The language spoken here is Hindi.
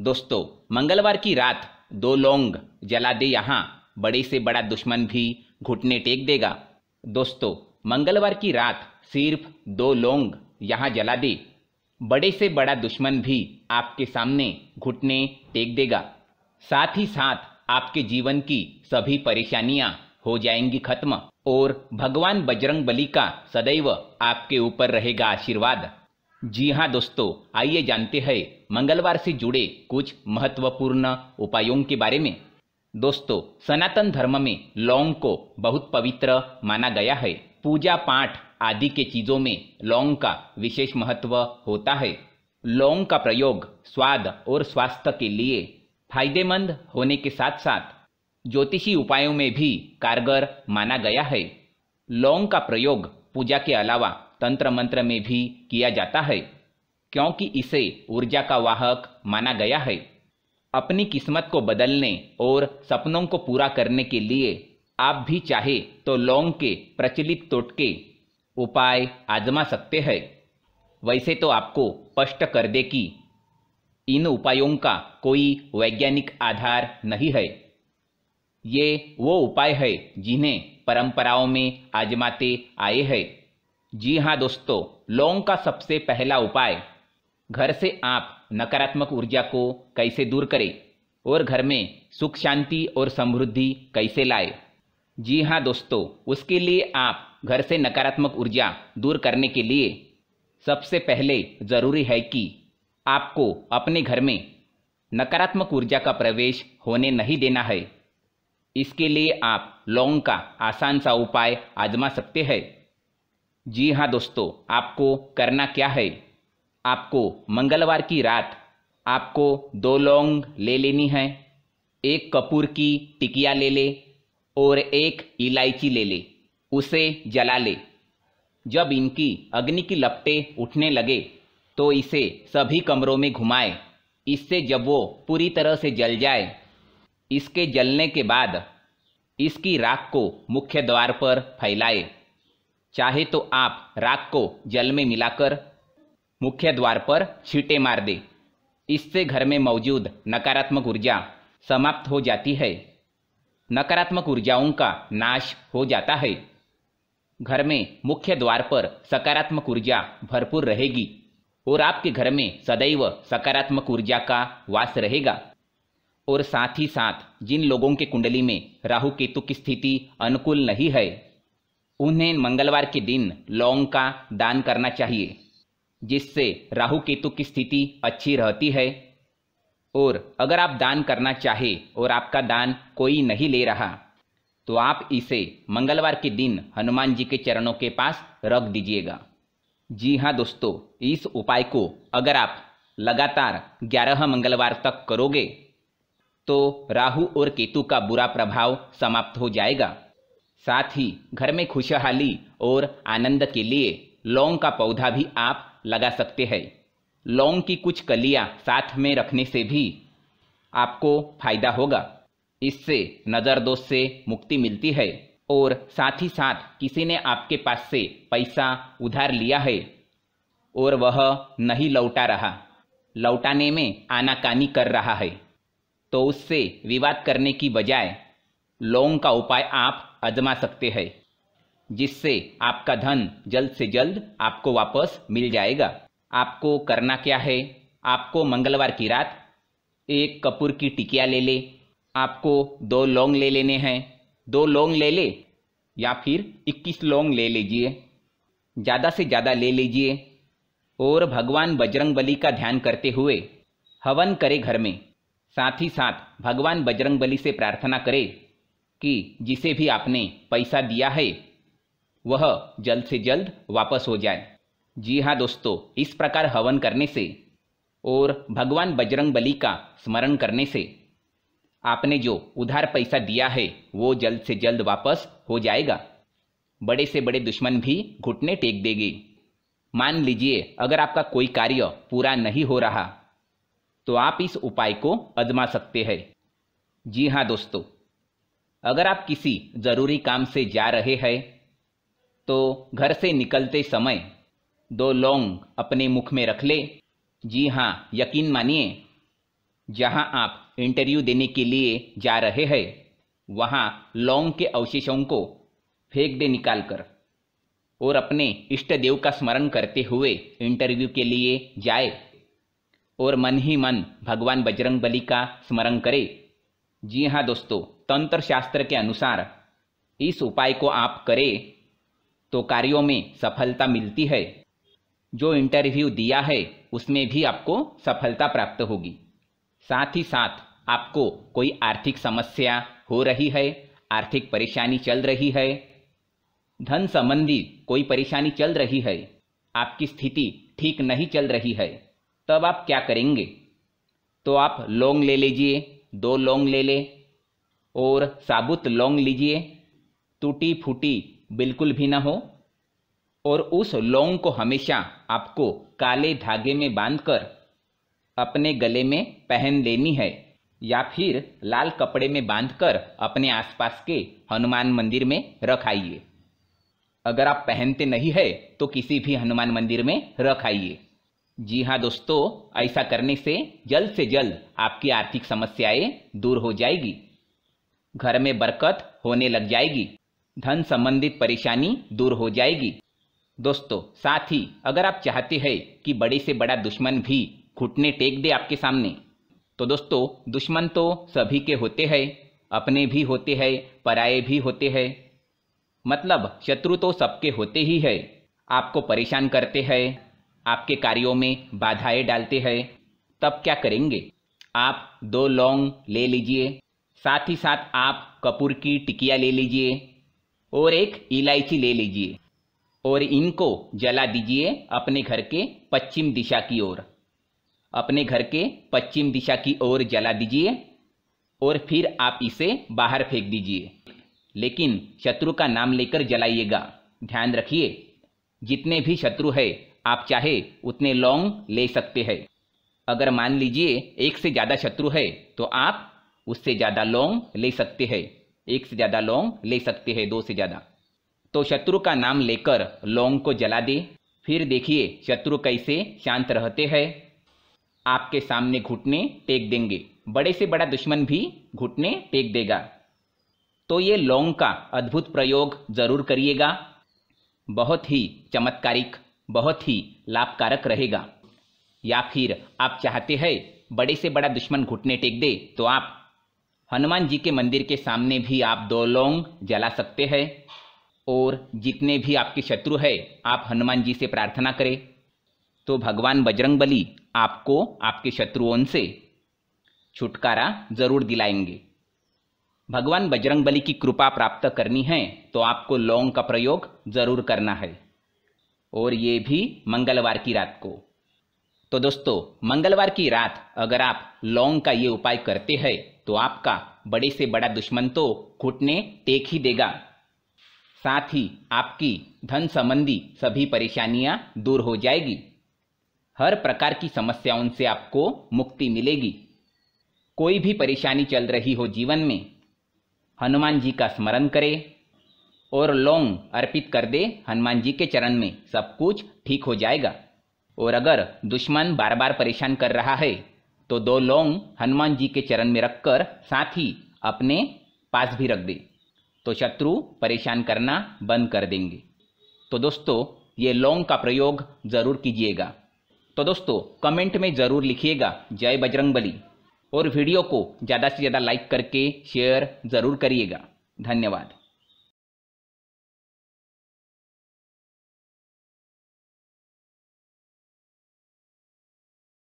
दोस्तों मंगलवार की रात दो लौंग जला दे यहाँ बड़े से बड़ा दुश्मन भी घुटने टेक देगा दोस्तों मंगलवार की रात सिर्फ दो लौंग यहाँ जला दे बड़े से बड़ा दुश्मन भी आपके सामने घुटने टेक देगा साथ ही साथ आपके जीवन की सभी परेशानियां हो जाएंगी खत्म और भगवान बजरंग बली का सदैव आपके ऊपर रहेगा आशीर्वाद जी हाँ दोस्तों आइए जानते हैं मंगलवार से जुड़े कुछ महत्वपूर्ण उपायों के बारे में दोस्तों सनातन धर्म में लौंग को बहुत पवित्र माना गया है पूजा पाठ आदि के चीजों में लौंग का विशेष महत्व होता है लौंग का प्रयोग स्वाद और स्वास्थ्य के लिए फायदेमंद होने के साथ साथ ज्योतिषी उपायों में भी कारगर माना गया है लौंग का प्रयोग पूजा के अलावा तंत्र मंत्र में भी किया जाता है क्योंकि इसे ऊर्जा का वाहक माना गया है अपनी किस्मत को बदलने और सपनों को पूरा करने के लिए आप भी चाहे तो लौंग के प्रचलित टोटके उपाय आजमा सकते हैं वैसे तो आपको स्पष्ट कर दे कि इन उपायों का कोई वैज्ञानिक आधार नहीं है ये वो उपाय है जिन्हें परंपराओं में आजमाते आए हैं जी हाँ दोस्तों लौंग का सबसे पहला उपाय घर से आप नकारात्मक ऊर्जा को कैसे दूर करें और घर में सुख शांति और समृद्धि कैसे लाए जी हाँ दोस्तों उसके लिए आप घर से नकारात्मक ऊर्जा दूर करने के लिए सबसे पहले जरूरी है कि आपको अपने घर में नकारात्मक ऊर्जा का प्रवेश होने नहीं देना है इसके लिए आप लौंग का आसान सा उपाय आजमा सकते हैं जी हाँ दोस्तों आपको करना क्या है आपको मंगलवार की रात आपको दो लौंग ले लेनी है एक कपूर की टिकिया ले ले और एक इलायची ले ले उसे जला ले जब इनकी अग्नि की लपटे उठने लगे तो इसे सभी कमरों में घुमाए इससे जब वो पूरी तरह से जल जाए इसके जलने के बाद इसकी राख को मुख्य द्वार पर फैलाए चाहे तो आप राख को जल में मिलाकर मुख्य द्वार पर छींटे मार दे इससे घर में मौजूद नकारात्मक ऊर्जा समाप्त हो जाती है नकारात्मक ऊर्जाओं का नाश हो जाता है घर में मुख्य द्वार पर सकारात्मक ऊर्जा भरपूर रहेगी और आपके घर में सदैव सकारात्मक ऊर्जा का वास रहेगा और साथ ही साथ जिन लोगों के कुंडली में राहु केतु की स्थिति अनुकूल नहीं है उन्हें मंगलवार के दिन लौंग का दान करना चाहिए जिससे राहु केतु की स्थिति अच्छी रहती है और अगर आप दान करना चाहे और आपका दान कोई नहीं ले रहा तो आप इसे मंगलवार के दिन हनुमान जी के चरणों के पास रख दीजिएगा जी हाँ दोस्तों इस उपाय को अगर आप लगातार ग्यारह मंगलवार तक करोगे तो राहु और केतु का बुरा प्रभाव समाप्त हो जाएगा साथ ही घर में खुशहाली और आनंद के लिए लौंग का पौधा भी आप लगा सकते हैं लौंग की कुछ कलियां साथ में रखने से भी आपको फायदा होगा इससे नज़र दोष से मुक्ति मिलती है और साथ ही साथ किसी ने आपके पास से पैसा उधार लिया है और वह नहीं लौटा रहा लौटाने में आनाकानी कर रहा है तो उससे विवाद करने की बजाय लौंग का उपाय आप आजमा सकते हैं जिससे आपका धन जल्द से जल्द आपको वापस मिल जाएगा आपको करना क्या है आपको मंगलवार की रात एक कपूर की टिकिया ले ले आपको दो लौंग ले लेने हैं दो लौंग ले ले या फिर 21 लौंग ले लीजिए ज़्यादा से ज़्यादा ले लीजिए और भगवान बजरंग बली का ध्यान करते हुए हवन करें घर में साथ ही साथ भगवान बजरंग बली से प्रार्थना करें कि जिसे भी आपने पैसा दिया है वह जल्द से जल्द वापस हो जाए जी हाँ दोस्तों इस प्रकार हवन करने से और भगवान बजरंग बली का स्मरण करने से आपने जो उधार पैसा दिया है वो जल्द से जल्द वापस हो जाएगा बड़े से बड़े दुश्मन भी घुटने टेक देगी मान लीजिए अगर आपका कोई कार्य पूरा नहीं हो रहा तो आप इस उपाय को अजमा सकते हैं जी हाँ दोस्तों अगर आप किसी ज़रूरी काम से जा रहे हैं तो घर से निकलते समय दो लौंग अपने मुख में रख ले जी हाँ यकीन मानिए जहाँ आप इंटरव्यू देने के लिए जा रहे हैं वहाँ लौंग के अवशेषों को फेंक दे निकाल कर और अपने इष्ट देव का स्मरण करते हुए इंटरव्यू के लिए जाए और मन ही मन भगवान बजरंग बली का स्मरण करे जी हाँ दोस्तों तंत्र शास्त्र के अनुसार इस उपाय को आप करें तो कार्यों में सफलता मिलती है जो इंटरव्यू दिया है उसमें भी आपको सफलता प्राप्त होगी साथ ही साथ आपको कोई आर्थिक समस्या हो रही है आर्थिक परेशानी चल रही है धन संबंधी कोई परेशानी चल रही है आपकी स्थिति ठीक नहीं चल रही है तब आप क्या करेंगे तो आप लौंग ले लीजिए दो लौंग ले ले और साबुत लौंग लीजिए टूटी फूटी बिल्कुल भी ना हो और उस लौंग को हमेशा आपको काले धागे में बांधकर अपने गले में पहन लेनी है या फिर लाल कपड़े में बांधकर अपने आसपास के हनुमान मंदिर में रख आइए अगर आप पहनते नहीं है तो किसी भी हनुमान मंदिर में रख आइए जी हाँ दोस्तों ऐसा करने से जल्द से जल्द आपकी आर्थिक समस्याएं दूर हो जाएगी घर में बरकत होने लग जाएगी धन संबंधित परेशानी दूर हो जाएगी दोस्तों साथ ही अगर आप चाहते हैं कि बड़े से बड़ा दुश्मन भी घुटने टेक दे आपके सामने तो दोस्तों दुश्मन तो सभी के होते हैं अपने भी होते हैं पराए भी होते हैं मतलब शत्रु तो सबके होते ही है आपको परेशान करते हैं आपके कार्यों में बाधाएं डालते हैं तब क्या करेंगे आप दो लौंग ले लीजिए साथ ही साथ आप कपूर की टिकिया ले लीजिए और एक इलायची ले लीजिए और इनको जला दीजिए अपने घर के पश्चिम दिशा की ओर अपने घर के पश्चिम दिशा की ओर जला दीजिए और फिर आप इसे बाहर फेंक दीजिए लेकिन शत्रु का नाम लेकर जलाइएगा ध्यान रखिए जितने भी शत्रु है आप चाहे उतने लौंग ले सकते हैं अगर मान लीजिए एक से ज़्यादा शत्रु है तो आप उससे ज़्यादा लौंग ले सकते हैं एक से ज़्यादा लौंग ले सकते हैं दो से ज़्यादा तो शत्रु का नाम लेकर लौंग को जला दे फिर देखिए शत्रु कैसे शांत रहते हैं आपके सामने घुटने टेक देंगे बड़े से बड़ा दुश्मन भी घुटने टेक देगा तो ये लौंग का अद्भुत प्रयोग जरूर करिएगा बहुत ही चमत्कारिक बहुत ही लाभकारक रहेगा या फिर आप चाहते हैं बड़े से बड़ा दुश्मन घुटने टेक दे तो आप हनुमान जी के मंदिर के सामने भी आप दो लौंग जला सकते हैं और जितने भी आपके शत्रु है आप हनुमान जी से प्रार्थना करें तो भगवान बजरंग बली आपको आपके शत्रुओं से छुटकारा जरूर दिलाएंगे भगवान बजरंग बली की कृपा प्राप्त करनी है तो आपको लौंग का प्रयोग जरूर करना है और ये भी मंगलवार की रात को तो दोस्तों मंगलवार की रात अगर आप लौंग का ये उपाय करते हैं तो आपका बड़े से बड़ा दुश्मन तो घुटने टेक ही देगा साथ ही आपकी धन संबंधी सभी परेशानियां दूर हो जाएगी हर प्रकार की समस्याओं से आपको मुक्ति मिलेगी कोई भी परेशानी चल रही हो जीवन में हनुमान जी का स्मरण करें और लौंग अर्पित कर दे हनुमान जी के चरण में सब कुछ ठीक हो जाएगा और अगर दुश्मन बार बार परेशान कर रहा है तो दो लौंग हनुमान जी के चरण में रखकर साथ ही अपने पास भी रख दे तो शत्रु परेशान करना बंद कर देंगे तो दोस्तों ये लौंग का प्रयोग ज़रूर कीजिएगा तो दोस्तों कमेंट में ज़रूर लिखिएगा जय बजरंगबली और वीडियो को ज़्यादा से ज़्यादा लाइक करके शेयर ज़रूर करिएगा धन्यवाद